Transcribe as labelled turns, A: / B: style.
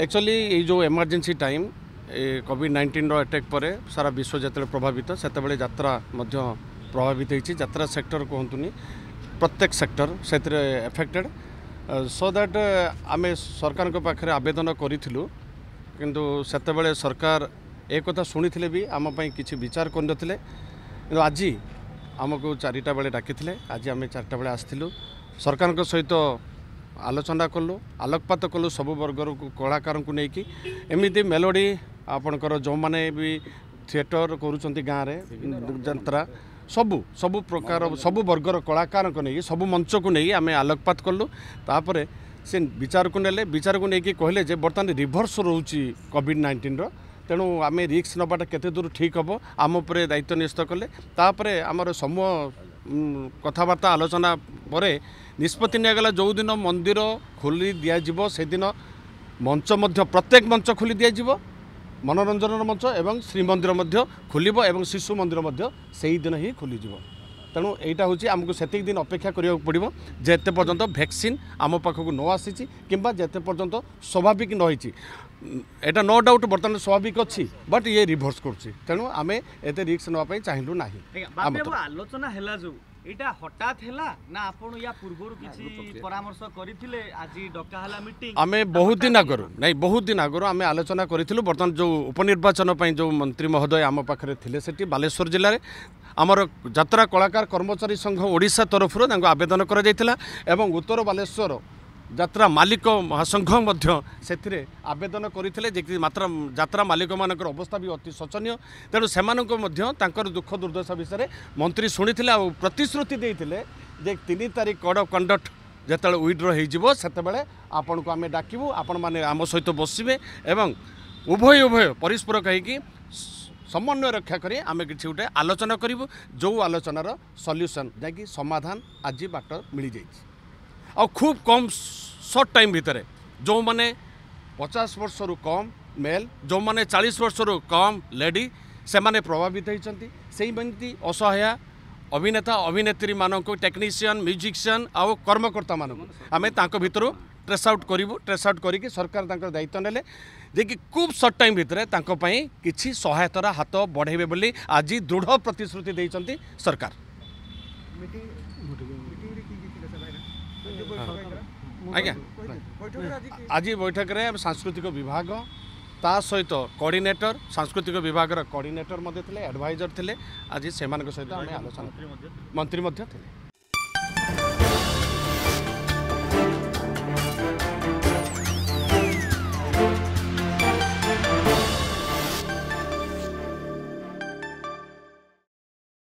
A: actually ये जो emergency time covid ନାଇଣ୍ଟିନ୍ର ଆଟାକ୍ ପରେ ସାରା ବିଶ୍ୱ ଯେତେବେଳେ ପ୍ରଭାବିତ ସେତେବେଳେ ଯାତ୍ରା ମଧ୍ୟ ପ୍ରଭାବିତ ହେଇଛି ଯାତ୍ରା ସେକ୍ଟର କୁହନ୍ତୁନି ପ୍ରତ୍ୟେକ ସେକ୍ଟର ସେଥିରେ ଏଫେକ୍ଟେଡ଼୍ ସୋ ଦ୍ୟାଟ୍ ଆମେ ସରକାରଙ୍କ ପାଖରେ ଆବେଦନ କରିଥିଲୁ କିନ୍ତୁ ସେତେବେଳେ ସରକାର ଏ କଥା ଶୁଣିଥିଲେ ବି ଆମ ପାଇଁ କିଛି ବିଚାର କରିନଥିଲେ କିନ୍ତୁ ଆଜି ଆମକୁ ଚାରିଟା ବେଳେ ଡାକିଥିଲେ ଆଜି ଆମେ ଚାରିଟା ବେଳେ ଆସିଥିଲୁ ସରକାରଙ୍କ ସହିତ ଆଲୋଚନା କଲୁ ଆଲୋକପାତ କଲୁ ସବୁ ବର୍ଗର କଳାକାରଙ୍କୁ ନେଇକି ଏମିତି ମେଲୋଡ଼ି ଆପଣଙ୍କର ଯେଉଁମାନେ ବି ଥିଏଟର କରୁଛନ୍ତି ଗାଁରେ ଯାତ୍ରା ସବୁ ସବୁ ପ୍ରକାର ସବୁ ବର୍ଗର କଳାକାରଙ୍କୁ ନେଇକି ସବୁ ମଞ୍ଚକୁ ନେଇ ଆମେ ଆଲୋକପାତ କଲୁ ତାପରେ ସେ ବିଚାରକୁ ନେଲେ ବିଚାରକୁ ନେଇକି କହିଲେ ଯେ ବର୍ତ୍ତମାନ ରିଭର୍ସ ରହୁଛି କୋଭିଡ଼ ନାଇଣ୍ଟିନ୍ର ତେଣୁ ଆମେ ରିକ୍ସ ନେବାଟା କେତେ ଦୂର ଠିକ୍ ହେବ ଆମ ଉପରେ ଦାୟିତ୍ୱ ନ୍ୟସ୍ତ କଲେ ତାପରେ ଆମର ସମୂହ କଥାବାର୍ତ୍ତା ଆଲୋଚନା ପରେ ନିଷ୍ପତ୍ତି ନିଆଗଲା ଯେଉଁଦିନ ମନ୍ଦିର ଖୋଲି ଦିଆଯିବ ସେଦିନ ମଞ୍ଚ ମଧ୍ୟ ପ୍ରତ୍ୟେକ ମଞ୍ଚ ଖୋଲି ଦିଆଯିବ ମନୋରଞ୍ଜନର ମଞ୍ଚ ଏବଂ ଶ୍ରୀମନ୍ଦିର ମଧ୍ୟ ଖୋଲିବ ଏବଂ ଶିଶୁ ମନ୍ଦିର ମଧ୍ୟ ସେହିଦିନ ହିଁ ଖୋଲିଯିବ ତେଣୁ ଏଇଟା ହେଉଛି ଆମକୁ ସେତିକି ଦିନ ଅପେକ୍ଷା କରିବାକୁ ପଡ଼ିବ ଯେତେ ପର୍ଯ୍ୟନ୍ତ ଭ୍ୟାକ୍ସିନ୍ ଆମ ପାଖକୁ ନ ଆସିଛି କିମ୍ବା ଯେତେ ପର୍ଯ୍ୟନ୍ତ ସ୍ୱାଭାବିକ ନ ହେଇଛି এটা নো ডাউট বর্তমানে স্বাভাবিক অছি বট ইয়ে রিভর্স করছি তেনু আমি এতে রিক্স নেওয়া চাহিলু না আলোচনা হেলা যে এটা হঠাৎ হেলা না আপন ইয়া পূর্বরু কিছু পরামর্শ করিলে আজি ডকা হেলা মিটিং আমি বহুত দিন আগরু নাই বহুত দিন আগরু আমি আলোচনা করিলু বর্তমান যে উপনির্বাচন পাই যে মন্ত্রী মহোদয় আম পাখে থিলে সেটি বালেশ্বর জেলার আমার যাত্রা কলাকার কর্মচারী সংঘ ওড়িশা তরফর তাঁর আবেদন করা যাইতিলা এবং উত্তর বালেশ্বর ଯାତ୍ରା ମାଲିକ ମହାସଂଘ ମଧ୍ୟ ସେଥିରେ ଆବେଦନ କରିଥିଲେ ଯେ କି ମାତ୍ର ଯାତ୍ରା ମାଲିକମାନଙ୍କର ଅବସ୍ଥା ବି ଅତି ଶୋଚନୀୟ ତେଣୁ ସେମାନଙ୍କୁ ମଧ୍ୟ ତାଙ୍କର ଦୁଃଖ ଦୁର୍ଦ୍ଦଶା ବିଷୟରେ ମନ୍ତ୍ରୀ ଶୁଣିଥିଲେ ଆଉ ପ୍ରତିଶ୍ରୁତି ଦେଇଥିଲେ ଯେ ତିନି ତାରିଖ କଡ଼ ଅଫ୍ କଣ୍ଡକ୍ଟ ଯେତେବେଳେ ୱିଡ୍ର ହୋଇଯିବ ସେତେବେଳେ ଆପଣଙ୍କୁ ଆମେ ଡାକିବୁ ଆପଣମାନେ ଆମ ସହିତ ବସିବେ ଏବଂ ଉଭୟ ଉଭୟ ପରିସ୍ଫୁରକ ହୋଇକି ସମନ୍ୱୟ ରକ୍ଷା କରି ଆମେ କିଛି ଗୋଟେ ଆଲୋଚନା କରିବୁ ଯେଉଁ ଆଲୋଚନାର ସଲ୍ୟୁସନ୍ ଯାହାକି ସମାଧାନ ଆଜି ବାଟ ମିଳିଯାଇଛି खूब कम सर्ट टाइम भितर जो मैंने पचास वर्ष रु कम मेल जो मैंने चालीस वर्ष रु कम लेडी से मैंने प्रभावित होती से असहाय अभिनेता अभिनेत्री मान टेक्नीसीयन म्यूजिशियन आ कर्मकर्ता मान आम भितर ट्रेस आउट करूँ ट्रेस आउट करके सरकार दायित्व ने जेकि खूब सर्ट टाइम भितर कि सहायतार हाथ बढ़े बोली आज दृढ़ प्रतिश्रुति सरकार ଆଜ୍ଞା ଆଜି ବୈଠକରେ ସାଂସ୍କୃତିକ ବିଭାଗ ତା ସହିତ କୋର୍ଡିନେଟର ସାଂସ୍କୃତିକ ବିଭାଗର କୋର୍ଡିନେଟର ମଧ୍ୟ ଥିଲେ ଆଡ଼ଭାଇଜର ଥିଲେ ଆଜି ସେମାନଙ୍କ ସହିତ ଆମେ ଆଲୋଚନା ମନ୍ତ୍ରୀ ମଧ୍ୟ ଥିଲେ